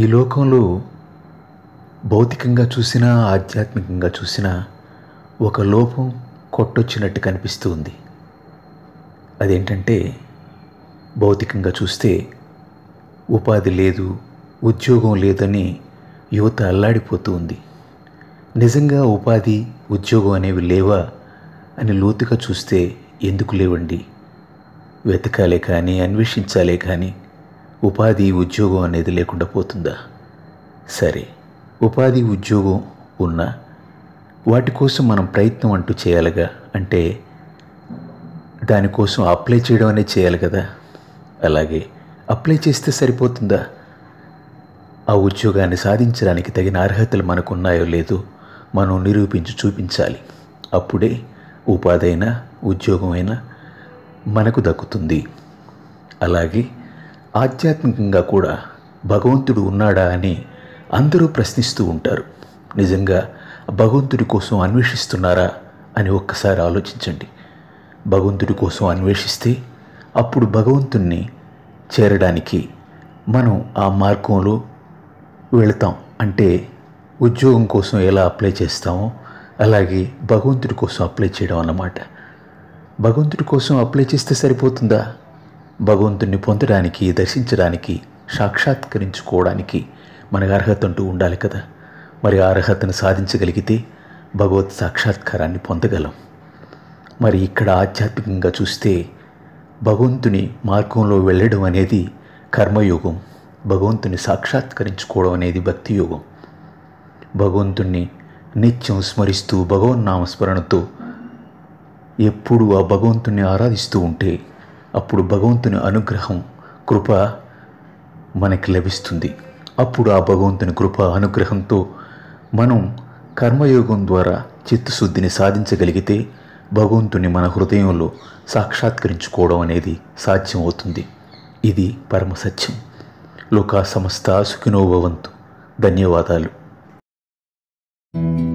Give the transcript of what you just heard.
ఈ లోకంలో భౌతికంగా చూసినా ఆధ్యాత్మికంగా చూసినా ఒక లోపం కొట్టొచ్చినట్టు కనిపిస్తూ ఉంది అదేంటంటే భౌతికంగా చూస్తే ఉపాధి లేదు ఉద్యోగం లేదని యువత అల్లాడిపోతూ ఉంది నిజంగా ఉపాధి ఉద్యోగం అనేవి లేవా అని లోతుగా చూస్తే ఎందుకు లేవండి వెతకాలే కానీ అన్వేషించాలే కానీ ఉపాధి ఉద్యోగం అనేది లేకుండా పోతుందా సరే ఉపాధి ఉద్యోగం ఉన్నా వాటి కోసం మనం ప్రయత్నం అంటూ చేయాలిగా అంటే దానికోసం అప్లై చేయడం అనేది చేయాలి కదా అలాగే అప్లై చేస్తే సరిపోతుందా ఆ ఉద్యోగాన్ని సాధించడానికి తగిన అర్హతలు మనకున్నాయో లేదో మనం నిరూపించి చూపించాలి అప్పుడే ఉపాధి అయినా ఉద్యోగం అయినా మనకు దక్కుతుంది అలాగే ఆధ్యాత్మికంగా కూడా భగవంతుడు ఉన్నాడా అని అందరూ ప్రశ్నిస్తూ ఉంటారు నిజంగా భగవంతుడి కోసం అన్వేషిస్తున్నారా అని ఒక్కసారి ఆలోచించండి భగవంతుడి కోసం అన్వేషిస్తే అప్పుడు భగవంతుణ్ణి చేరడానికి మనం ఆ మార్గంలో వెళతాం అంటే ఉద్యోగం కోసం ఎలా అప్లై చేస్తామో అలాగే భగవంతుడి కోసం అప్లై చేయడం అన్నమాట భగవంతుడి కోసం అప్లై చేస్తే సరిపోతుందా భగవంతుణ్ణి పొందడానికి దర్శించడానికి సాక్షాత్కరించుకోవడానికి మనకు అర్హత అంటూ ఉండాలి కదా మరి ఆ అర్హతను సాధించగలిగితే భగవత్ సాక్షాత్కారాన్ని పొందగలం మరి ఇక్కడ ఆధ్యాత్మికంగా చూస్తే భగవంతుని మార్గంలో వెళ్ళడం అనేది కర్మయోగం భగవంతుని సాక్షాత్కరించుకోవడం అనేది భక్తి యోగం భగవంతుణ్ణి నిత్యం స్మరిస్తూ భగవన్నామస్మరణతో ఎప్పుడు ఆ భగవంతుణ్ణి ఆరాధిస్తూ ఉంటే అప్పుడు భగవంతుని అనుగ్రహం కృప మనకి లభిస్తుంది అప్పుడు ఆ భగవంతుని కృప అనుగ్రహంతో మనం కర్మయోగం ద్వారా చిత్తశుద్ధిని సాధించగలిగితే భగవంతుని మన హృదయంలో సాక్షాత్కరించుకోవడం అనేది సాధ్యం అవుతుంది ఇది పరమసత్యం లోకా సమస్త సుఖినోభవంతు ధన్యవాదాలు thank you